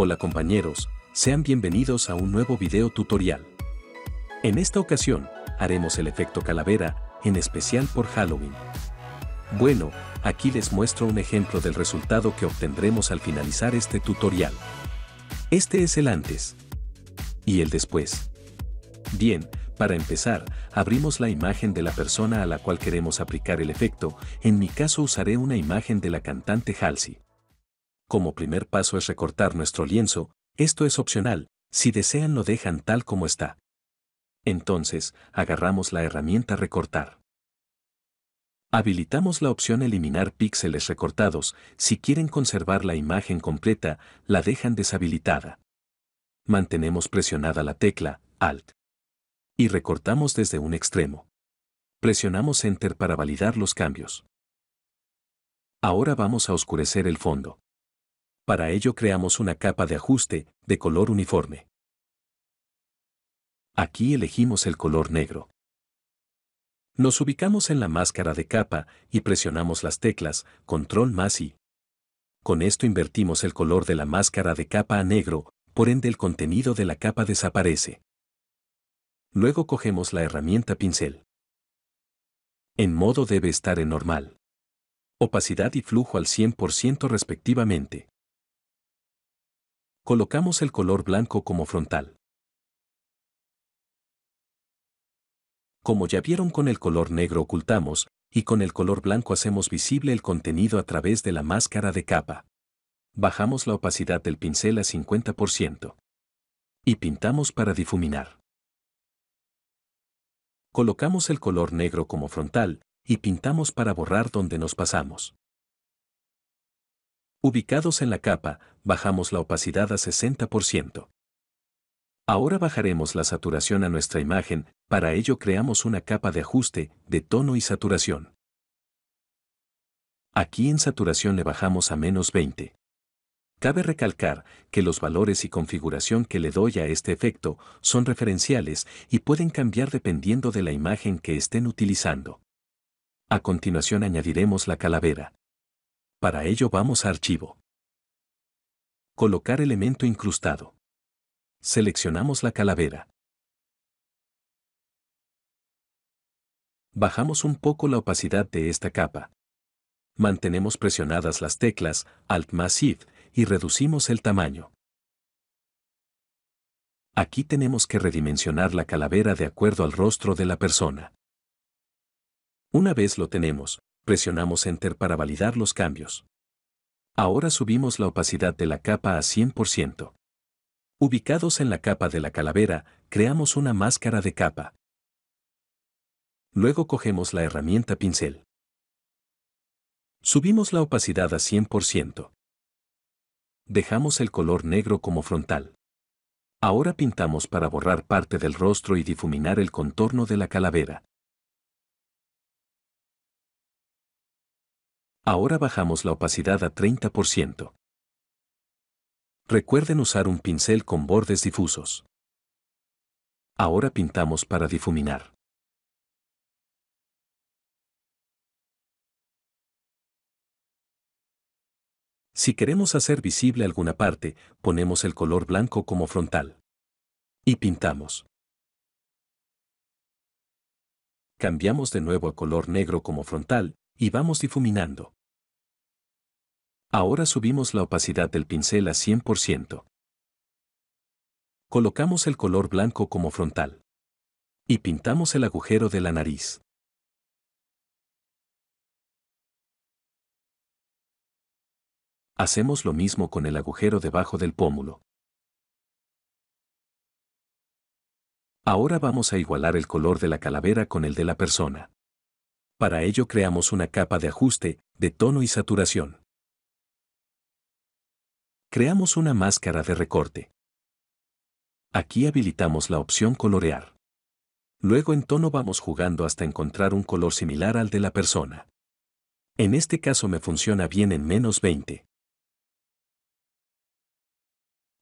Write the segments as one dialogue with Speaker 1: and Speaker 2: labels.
Speaker 1: Hola compañeros, sean bienvenidos a un nuevo video tutorial. En esta ocasión, haremos el efecto calavera, en especial por Halloween. Bueno, aquí les muestro un ejemplo del resultado que obtendremos al finalizar este tutorial. Este es el antes. Y el después. Bien, para empezar, abrimos la imagen de la persona a la cual queremos aplicar el efecto, en mi caso usaré una imagen de la cantante Halsey. Como primer paso es recortar nuestro lienzo, esto es opcional, si desean lo dejan tal como está. Entonces, agarramos la herramienta recortar. Habilitamos la opción eliminar píxeles recortados, si quieren conservar la imagen completa, la dejan deshabilitada. Mantenemos presionada la tecla Alt. Y recortamos desde un extremo. Presionamos Enter para validar los cambios. Ahora vamos a
Speaker 2: oscurecer el fondo. Para ello creamos una capa de ajuste, de color uniforme. Aquí elegimos el color negro.
Speaker 1: Nos ubicamos en la máscara de capa y presionamos las teclas Control más I. Con esto invertimos el color de la máscara de capa a negro, por ende el contenido de la capa desaparece. Luego cogemos la herramienta pincel. En modo debe estar en normal. Opacidad y flujo al 100% respectivamente colocamos el color blanco como frontal. Como ya vieron con el color negro ocultamos, y con el color blanco hacemos visible el contenido a través de la máscara de capa. Bajamos la opacidad del pincel a 50%.
Speaker 2: Y pintamos para difuminar. Colocamos el color negro como frontal, y pintamos para borrar donde nos pasamos.
Speaker 1: Ubicados en la capa, bajamos la opacidad a 60%. Ahora bajaremos la saturación a nuestra imagen, para ello creamos una capa de ajuste, de tono y saturación. Aquí en saturación le bajamos a menos 20. Cabe recalcar que los valores y configuración que le doy a este efecto son referenciales y pueden cambiar dependiendo de la imagen que estén utilizando. A continuación añadiremos la calavera. Para ello vamos a Archivo. Colocar elemento incrustado.
Speaker 2: Seleccionamos la calavera. Bajamos un poco la opacidad de esta capa. Mantenemos presionadas las
Speaker 1: teclas Alt más Shift y reducimos el tamaño. Aquí tenemos que redimensionar la calavera de acuerdo al rostro de la persona. Una vez lo tenemos, presionamos Enter para validar los cambios. Ahora subimos la opacidad de la capa a 100%. Ubicados en la capa de la calavera, creamos una máscara de capa.
Speaker 2: Luego cogemos la herramienta pincel. Subimos la opacidad a 100%. Dejamos el color negro como frontal. Ahora pintamos para borrar parte del rostro y difuminar el contorno de la calavera. Ahora bajamos la opacidad a 30%. Recuerden usar un pincel con bordes difusos. Ahora pintamos para difuminar. Si queremos hacer visible alguna parte, ponemos el color blanco como frontal. Y pintamos.
Speaker 1: Cambiamos de nuevo a color negro como frontal y vamos difuminando. Ahora subimos la opacidad del pincel a 100%. Colocamos el color blanco como frontal. Y pintamos el agujero de la nariz.
Speaker 2: Hacemos lo mismo con el agujero debajo del pómulo. Ahora vamos a igualar el color de la calavera con el de la persona. Para ello creamos una capa de ajuste, de tono y saturación. Creamos una máscara de recorte. Aquí habilitamos la opción colorear. Luego en tono vamos jugando hasta encontrar un color similar al de la persona. En este caso me funciona bien en menos 20.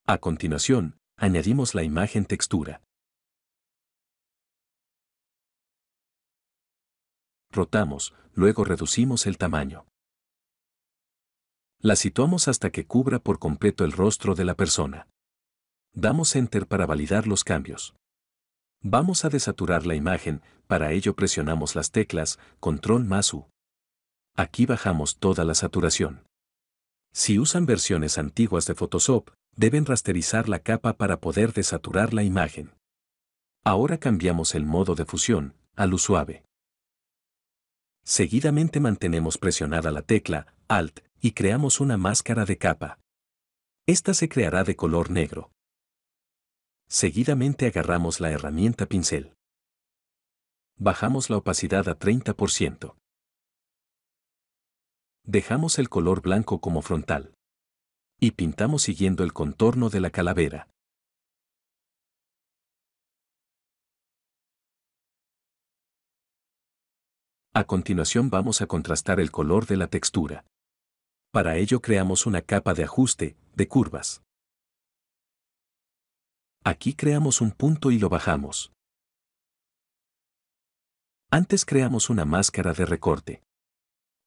Speaker 2: A continuación, añadimos
Speaker 3: la imagen textura.
Speaker 1: Rotamos, luego reducimos el tamaño. La situamos hasta que cubra por completo el rostro de la persona. Damos Enter para validar los cambios. Vamos a desaturar la imagen, para ello presionamos las teclas Control más U. Aquí bajamos toda la saturación. Si usan versiones antiguas de Photoshop, deben rasterizar la capa para poder desaturar la imagen. Ahora cambiamos el modo de fusión a luz suave. Seguidamente mantenemos presionada la tecla Alt, y creamos una máscara de capa. Esta se creará de color negro.
Speaker 2: Seguidamente agarramos la herramienta pincel. Bajamos la opacidad a 30%. Dejamos el color blanco como frontal. Y pintamos siguiendo el contorno de la calavera. A continuación vamos a contrastar el color de la textura. Para ello creamos una capa de ajuste, de curvas. Aquí creamos un punto y lo bajamos. Antes
Speaker 1: creamos una máscara de recorte.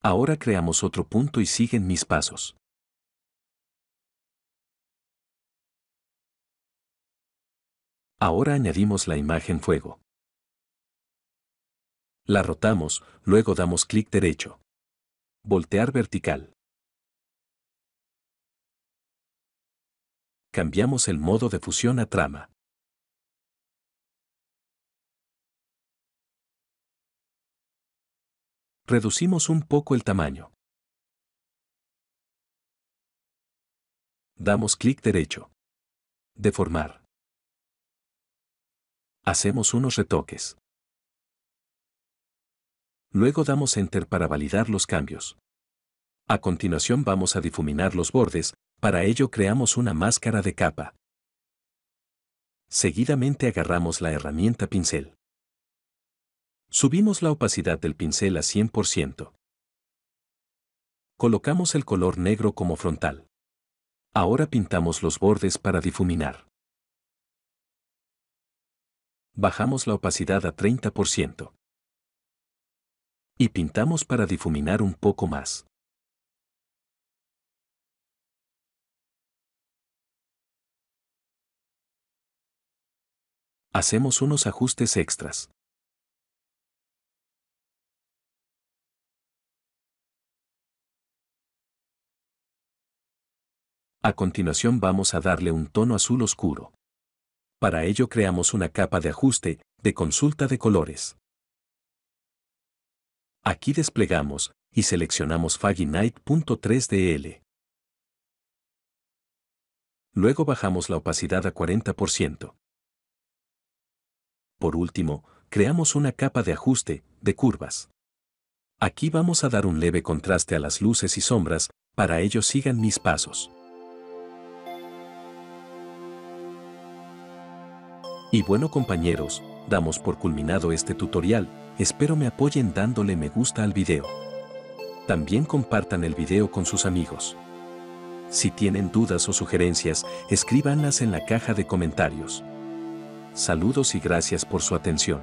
Speaker 1: Ahora creamos otro punto y siguen mis
Speaker 3: pasos.
Speaker 2: Ahora añadimos la imagen fuego la rotamos, luego damos clic derecho. Voltear vertical. Cambiamos el modo de fusión a
Speaker 3: trama. Reducimos un poco el tamaño. Damos clic derecho. Deformar. Hacemos unos retoques.
Speaker 1: Luego damos Enter para validar los cambios. A continuación vamos a difuminar los bordes, para ello creamos una máscara de capa. Seguidamente agarramos la herramienta pincel. Subimos la opacidad del pincel a 100%. Colocamos el color
Speaker 2: negro como frontal. Ahora pintamos los bordes para difuminar. Bajamos la opacidad a 30%.
Speaker 3: Y pintamos para difuminar un poco más. Hacemos unos ajustes extras.
Speaker 2: A continuación vamos a darle un tono azul oscuro. Para ello creamos una capa de ajuste, de consulta de colores. Aquí desplegamos y seleccionamos Faginite.3DL. Luego bajamos la opacidad a 40%. Por último, creamos una capa de ajuste
Speaker 1: de curvas. Aquí vamos a dar un leve contraste a las luces y sombras, para ello sigan mis pasos. Y bueno compañeros, damos por culminado este tutorial, Espero me apoyen dándole me gusta al video. También compartan el video con sus amigos. Si tienen dudas o sugerencias, escríbanlas en la caja de comentarios. Saludos y gracias por su atención.